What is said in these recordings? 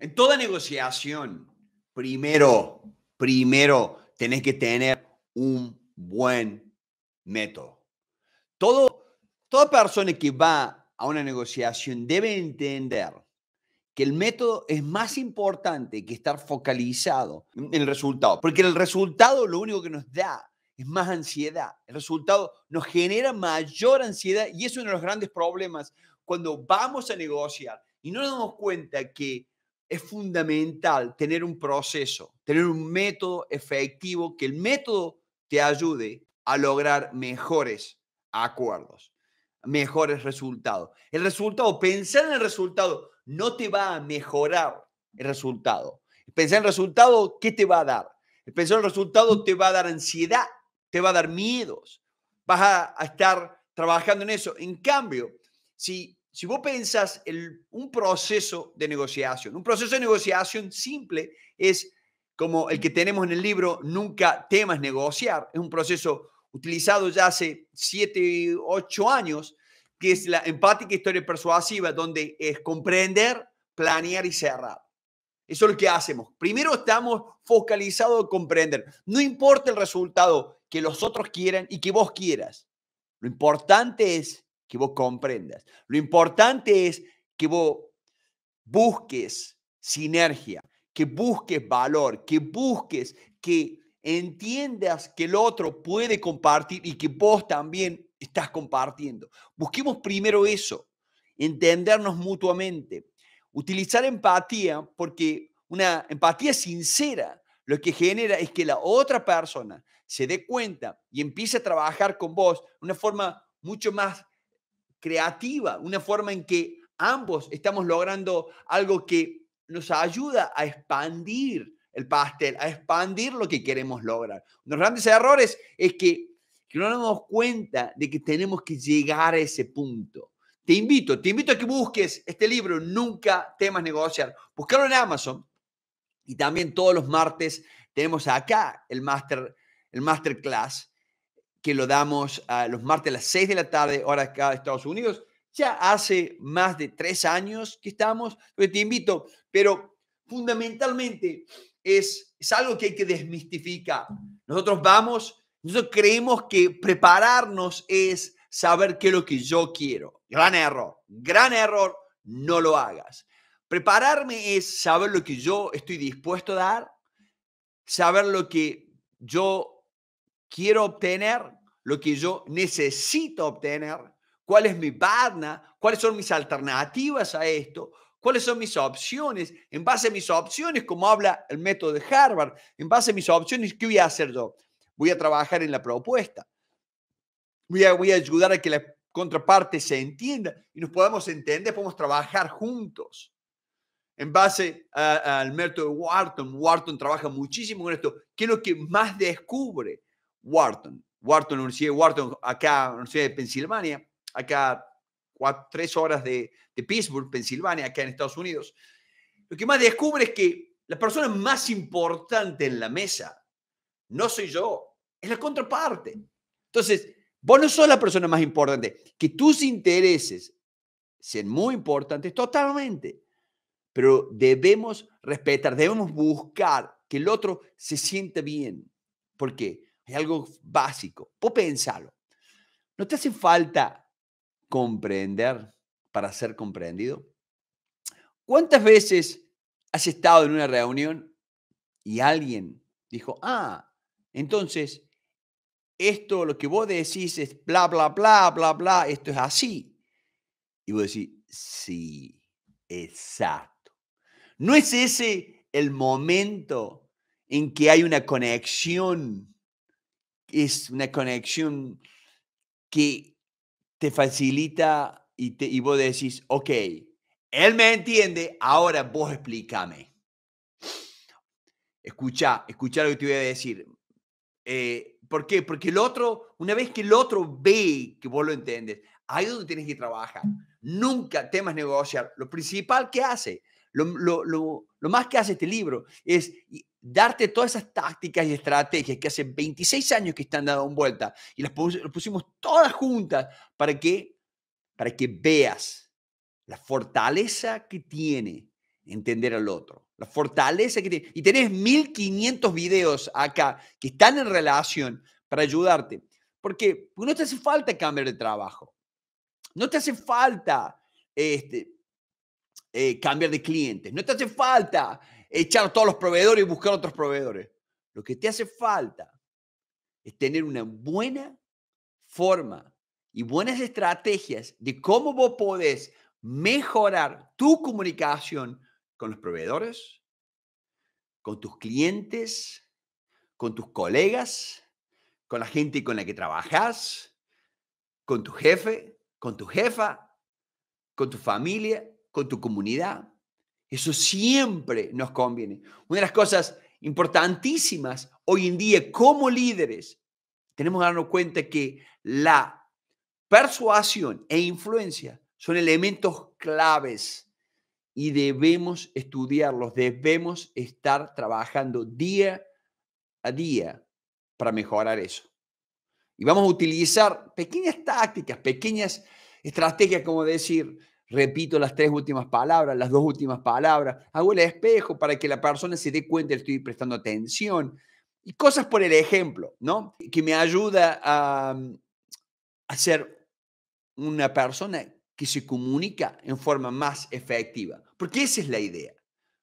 En toda negociación, primero, primero tenés que tener un buen método. Todo, toda persona que va a una negociación debe entender que el método es más importante que estar focalizado en el resultado, porque el resultado lo único que nos da es más ansiedad. El resultado nos genera mayor ansiedad y es uno de los grandes problemas cuando vamos a negociar y no nos damos cuenta que es fundamental tener un proceso, tener un método efectivo, que el método te ayude a lograr mejores acuerdos, mejores resultados. El resultado, pensar en el resultado, no te va a mejorar el resultado. Pensar en el resultado, ¿qué te va a dar? Pensar en el resultado te va a dar ansiedad, te va a dar miedos, vas a estar trabajando en eso. En cambio, si si vos pensás en un proceso de negociación, un proceso de negociación simple es como el que tenemos en el libro, Nunca temas negociar. Es un proceso utilizado ya hace 7, 8 años, que es la empática historia persuasiva, donde es comprender, planear y cerrar. Eso es lo que hacemos. Primero estamos focalizados en comprender. No importa el resultado que los otros quieran y que vos quieras. Lo importante es que vos comprendas. Lo importante es que vos busques sinergia, que busques valor, que busques que entiendas que el otro puede compartir y que vos también estás compartiendo. Busquemos primero eso, entendernos mutuamente, utilizar empatía porque una empatía sincera lo que genera es que la otra persona se dé cuenta y empiece a trabajar con vos de una forma mucho más creativa, una forma en que ambos estamos logrando algo que nos ayuda a expandir el pastel, a expandir lo que queremos lograr. Uno de los grandes errores es que, no nos damos cuenta de que tenemos que llegar a ese punto. Te invito, te invito a que busques este libro, Nunca temas negociar. Búscalo en Amazon. Y también todos los martes tenemos acá el, master, el masterclass que lo damos a ah, los martes a las 6 de la tarde, hora acá de Estados Unidos. Ya hace más de tres años que estamos, te invito, pero fundamentalmente es, es algo que hay que desmistificar. Nosotros vamos, nosotros creemos que prepararnos es saber qué es lo que yo quiero. Gran error, gran error, no lo hagas. Prepararme es saber lo que yo estoy dispuesto a dar, saber lo que yo quiero obtener, lo que yo necesito obtener, cuál es mi partner, cuáles son mis alternativas a esto, cuáles son mis opciones, en base a mis opciones, como habla el método de Harvard, en base a mis opciones, ¿qué voy a hacer yo? Voy a trabajar en la propuesta, voy a, voy a ayudar a que la contraparte se entienda y nos podamos entender, podemos trabajar juntos. En base al método de Wharton, Wharton trabaja muchísimo con esto. ¿Qué es lo que más descubre? Wharton. Wharton, Universidad acá, la Universidad de Pensilvania, acá tres horas de, de Pittsburgh, Pensilvania, acá en Estados Unidos. Lo que más descubre es que la persona más importante en la mesa no soy yo, es la contraparte. Entonces, vos no sos la persona más importante. Que tus intereses sean muy importantes, totalmente. Pero debemos respetar, debemos buscar que el otro se sienta bien. ¿Por qué? Es algo básico. Vos pensalo. ¿No te hace falta comprender para ser comprendido? ¿Cuántas veces has estado en una reunión y alguien dijo, ah, entonces esto, lo que vos decís es bla, bla, bla, bla, bla, esto es así? Y vos decís, sí, exacto. ¿No es ese el momento en que hay una conexión es una conexión que te facilita y, te, y vos decís, ok, él me entiende, ahora vos explícame. Escucha, escucha lo que te voy a decir. Eh, ¿Por qué? Porque el otro, una vez que el otro ve que vos lo entiendes, ahí es donde tienes que trabajar. Nunca temas negociar. Lo principal que hace lo, más que hace este libro es darte todas esas tácticas y estrategias que hace 26 años que están dando vuelta y las pusimos todas juntas para que, para que veas la fortaleza que tiene entender al otro. La fortaleza que tiene. Y tenés 1500 videos acá que están en relación para ayudarte. Porque no te hace falta cambiar de trabajo. No te hace falta este, eh, cambiar de clientes. No te hace falta echar a todos los proveedores y buscar otros proveedores. Lo que te hace falta es tener una buena forma y buenas estrategias de cómo vos podés mejorar tu comunicación con los proveedores, con tus clientes, con tus colegas, con la gente con la que trabajas, con tu jefe, con tu jefa, con tu familia, con tu comunidad. Eso siempre nos conviene. Una de las cosas importantísimas hoy en día como líderes, tenemos que darnos cuenta que la persuasión e influencia son elementos claves y debemos estudiarlos, debemos estar trabajando día a día para mejorar eso. Y vamos a utilizar pequeñas tácticas, pequeñas estrategias, como decir, repito las tres últimas palabras, las dos últimas palabras, hago el espejo para que la persona se dé cuenta que estoy prestando atención y cosas por el ejemplo, ¿no? Que me ayuda a, mm, a ser una persona que se comunica en forma más efectiva, porque esa es la idea,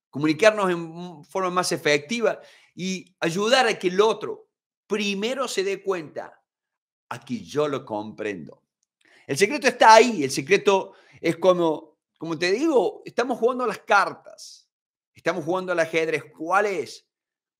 comunicarnos en forma más efectiva y ayudar a que el otro primero se dé cuenta a que yo lo comprendo. El secreto está ahí, el secreto es como, como te digo, estamos jugando las cartas, estamos jugando al ajedrez. ¿Cuál es?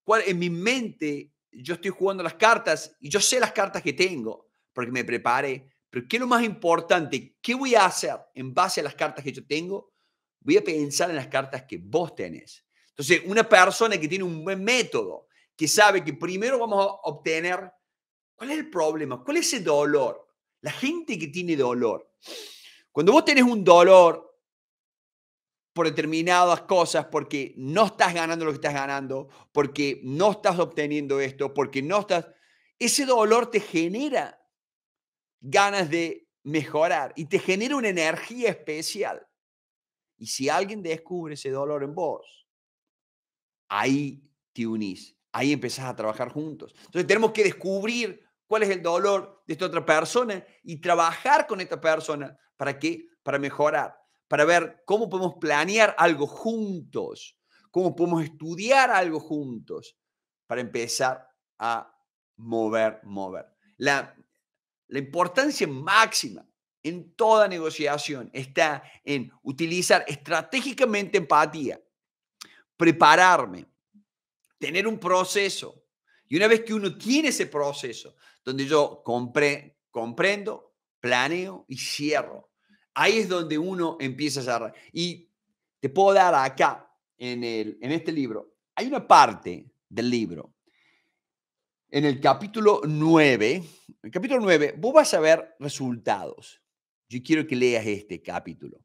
¿Cuál, en mi mente yo estoy jugando las cartas y yo sé las cartas que tengo porque me prepare Pero ¿qué es lo más importante? ¿Qué voy a hacer en base a las cartas que yo tengo? Voy a pensar en las cartas que vos tenés. Entonces, una persona que tiene un buen método, que sabe que primero vamos a obtener cuál es el problema, cuál es el dolor. La gente que tiene dolor cuando vos tenés un dolor por determinadas cosas, porque no estás ganando lo que estás ganando, porque no estás obteniendo esto, porque no estás... Ese dolor te genera ganas de mejorar y te genera una energía especial. Y si alguien descubre ese dolor en vos, ahí te unís, ahí empezás a trabajar juntos. Entonces tenemos que descubrir cuál es el dolor de esta otra persona y trabajar con esta persona ¿Para qué? Para mejorar, para ver cómo podemos planear algo juntos, cómo podemos estudiar algo juntos, para empezar a mover, mover. La, la importancia máxima en toda negociación está en utilizar estratégicamente empatía, prepararme, tener un proceso. Y una vez que uno tiene ese proceso, donde yo compre, comprendo, planeo y cierro. Ahí es donde uno empieza a cerrar. Y te puedo dar acá, en, el, en este libro, hay una parte del libro, en el capítulo 9, el capítulo 9, vos vas a ver resultados. Yo quiero que leas este capítulo.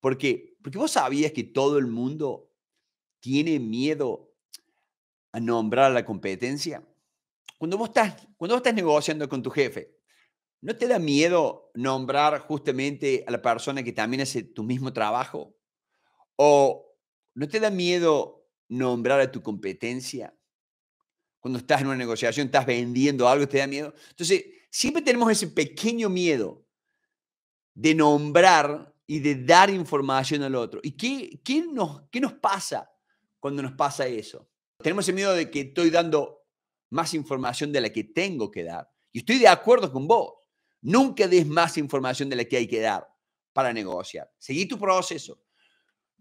¿Por qué? Porque vos sabías que todo el mundo tiene miedo a nombrar a la competencia. Cuando vos estás, cuando vos estás negociando con tu jefe, ¿No te da miedo nombrar justamente a la persona que también hace tu mismo trabajo? ¿O no te da miedo nombrar a tu competencia? Cuando estás en una negociación, estás vendiendo algo, te da miedo. Entonces, siempre tenemos ese pequeño miedo de nombrar y de dar información al otro. ¿Y qué, qué nos, qué nos pasa cuando nos pasa eso? Tenemos el miedo de que estoy dando más información de la que tengo que dar. Y estoy de acuerdo con vos. Nunca des más información de la que hay que dar para negociar. Seguí tu proceso.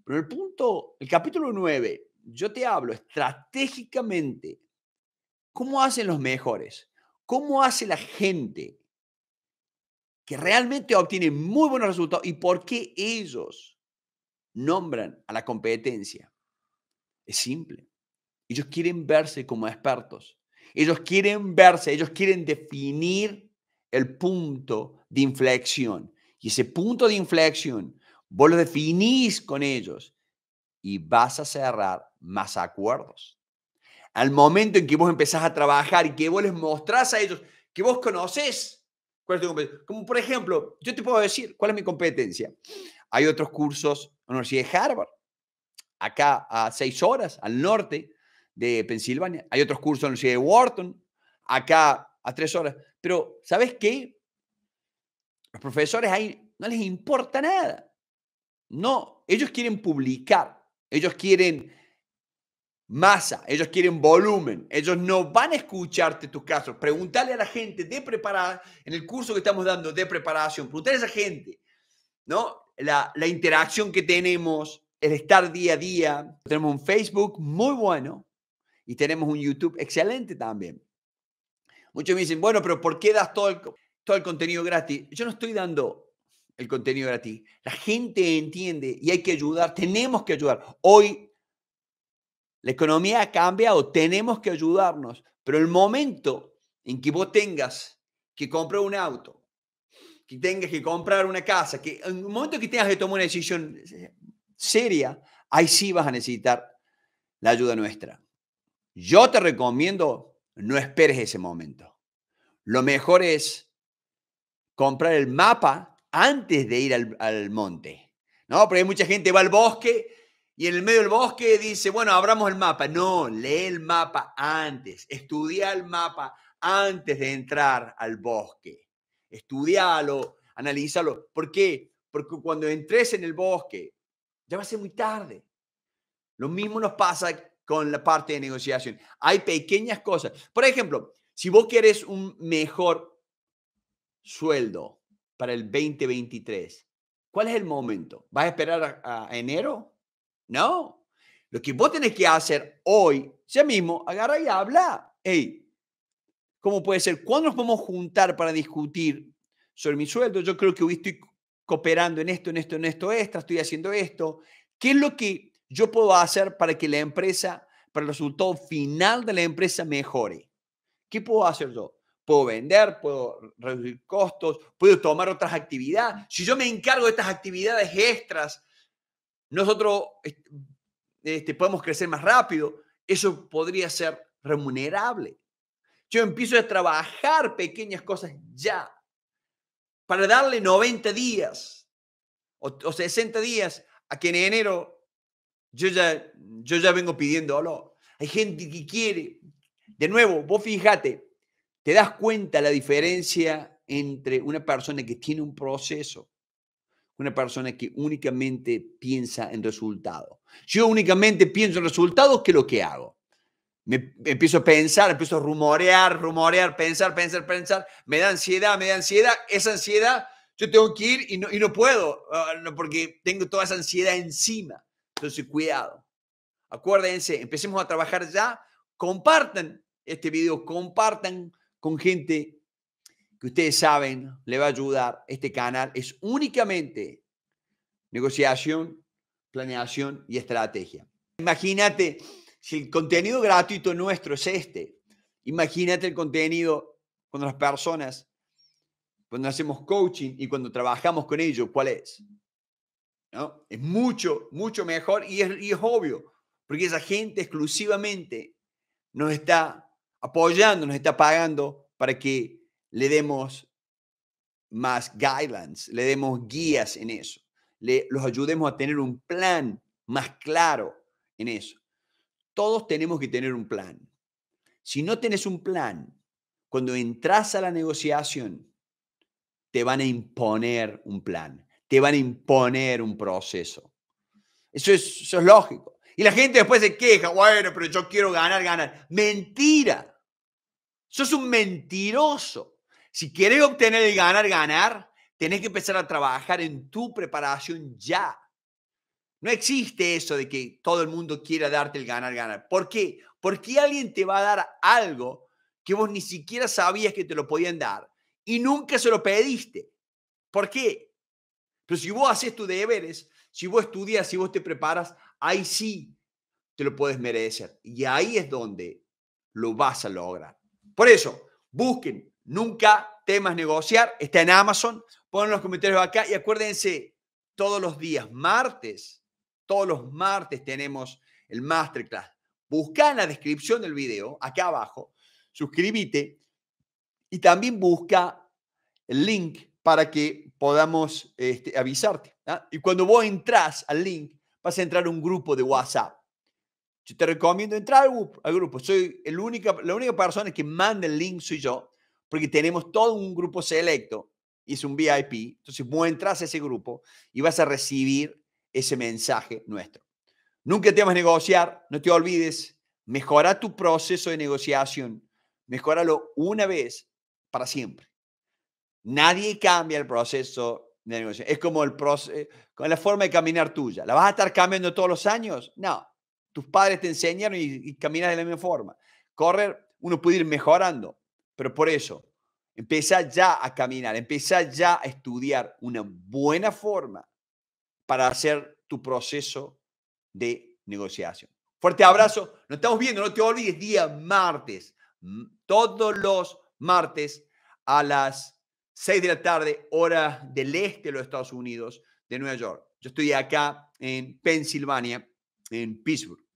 Pero el punto, el capítulo 9, yo te hablo estratégicamente. ¿Cómo hacen los mejores? ¿Cómo hace la gente que realmente obtiene muy buenos resultados y por qué ellos nombran a la competencia? Es simple. Ellos quieren verse como expertos. Ellos quieren verse, ellos quieren definir el punto de inflexión. Y ese punto de inflexión, vos lo definís con ellos y vas a cerrar más acuerdos. Al momento en que vos empezás a trabajar y que vos les mostrás a ellos que vos conoces Como por ejemplo, yo te puedo decir cuál es mi competencia. Hay otros cursos en la Universidad de Harvard, acá a seis horas al norte de Pensilvania. Hay otros cursos en la Universidad de Wharton, acá a tres horas. Pero, ¿sabes qué? Los profesores ahí no les importa nada. No, ellos quieren publicar, ellos quieren masa, ellos quieren volumen, ellos no van a escucharte tus casos. Preguntarle a la gente de preparada, en el curso que estamos dando de preparación, pregúntale a esa gente, ¿no? La, la interacción que tenemos, el estar día a día. Tenemos un Facebook muy bueno y tenemos un YouTube excelente también. Muchos me dicen, bueno, pero ¿por qué das todo el, todo el contenido gratis? Yo no estoy dando el contenido gratis. La gente entiende y hay que ayudar, tenemos que ayudar. Hoy la economía ha cambiado, tenemos que ayudarnos, pero el momento en que vos tengas que comprar un auto, que tengas que comprar una casa, que en el momento que tengas que tomar una decisión eh, seria, ahí sí vas a necesitar la ayuda nuestra. Yo te recomiendo no esperes ese momento. Lo mejor es comprar el mapa antes de ir al, monte. No, porque hay mucha gente que va al bosque y en el medio del bosque dice, bueno, abramos el mapa. No, lee el mapa antes, estudia el mapa antes de entrar al bosque. Estudialo, analízalo. ¿Por qué? Porque cuando entres en el bosque, ya va a ser muy tarde. Lo mismo nos pasa con la parte de negociación. Hay pequeñas cosas. Por ejemplo, si vos querés un mejor sueldo para el 2023, ¿cuál es el momento? ¿Vas a esperar a, enero? No. Lo que vos tenés que hacer hoy, ya mismo, agarra y habla. Hey, ¿cómo puede ser? ¿Cuándo nos a juntar para discutir sobre mi sueldo? Yo creo que hoy estoy cooperando en esto, en esto, en esto, esto. estoy haciendo esto. ¿Qué es lo que yo puedo hacer para que la empresa, para el resultado final de la empresa mejore? ¿Qué puedo hacer yo? Puedo vender, puedo reducir costos, puedo tomar otras actividades. Si yo me encargo de estas actividades extras, nosotros este, podemos crecer más rápido. Eso podría ser remunerable. Yo empiezo a trabajar pequeñas cosas ya para darle 90 días o, o 60 días a que en enero yo ya, yo ya vengo pidiéndolo. Hay gente que quiere. De nuevo, vos fíjate, te das cuenta la diferencia entre una persona que tiene un proceso, una persona que únicamente piensa en resultados. Yo únicamente pienso en resultados que lo que hago. Me, empiezo a pensar, empiezo a rumorear, rumorear, pensar, pensar, pensar. Me da ansiedad, me da ansiedad. Esa ansiedad yo tengo que ir y no, y no puedo, ah, porque tengo toda esa ansiedad encima. Entonces, cuidado. Acuérdense, empecemos a trabajar ya. Compartan este video, compartan con gente que ustedes saben le va a ayudar. Este canal es únicamente negociación, planeación y estrategia. Imagínate si el contenido gratuito nuestro es este. Imagínate el contenido cuando las personas, cuando hacemos coaching y cuando trabajamos con ellos, ¿cuál es? Es mucho, mucho mejor y es, obvio, porque esa gente exclusivamente nos está apoyando, nos está pagando para que le demos más guidelines, le demos guías en eso, le, los ayudemos a tener un plan más claro en eso. Todos tenemos que tener un plan. Si no tienes un plan, cuando entras a la negociación, te van a imponer un plan te van a imponer un proceso. Eso es, lógico. Y la gente después se queja, bueno, pero yo quiero ganar, ganar. Mentira. Sos un mentiroso. Si quieres obtener el ganar, ganar, tenés que empezar a trabajar en tu preparación ya. No existe eso de que todo el mundo quiera darte el ganar, ganar. ¿Por qué? Porque alguien te va a dar algo que vos ni siquiera sabías que te lo podían dar y nunca se lo pediste. ¿Por qué? Pero si vos haces tus deberes, si vos estudias, si vos te preparas, ahí sí te lo puedes merecer. Y ahí es donde lo vas a lograr. Por eso, busquen nunca temas negociar. Está en Amazon. Ponen los comentarios acá y acuérdense, todos los días, martes, todos los martes tenemos el masterclass. Busca en la descripción del video, acá abajo, suscríbete y también busca el link para que podamos este, avisarte. ¿ah? Y cuando vos entras al link, vas a entrar a un grupo de WhatsApp. Yo te recomiendo entrar al grupo. Soy el única, la única persona que manda el link soy yo, porque tenemos todo un grupo selecto y es un VIP. Entonces vos entras a ese grupo y vas a recibir ese mensaje nuestro. Nunca te a negociar, no te olvides, mejora tu proceso de negociación, mejóralo una vez para siempre. Nadie cambia el proceso de negociación. Es como el proceso, eh, con la forma de caminar tuya. ¿La vas a estar cambiando todos los años? No. Tus padres te enseñaron y, caminas de la misma forma. Correr, uno puede ir mejorando, pero por eso, empieza ya a caminar, Empieza ya a estudiar una buena forma para hacer tu proceso de negociación. Fuerte abrazo. Nos estamos viendo, no te olvides, día martes. Todos los martes a las 6 de la tarde, hora del este de los Estados Unidos, de Nueva York. Yo estoy acá en Pensilvania, en Pittsburgh.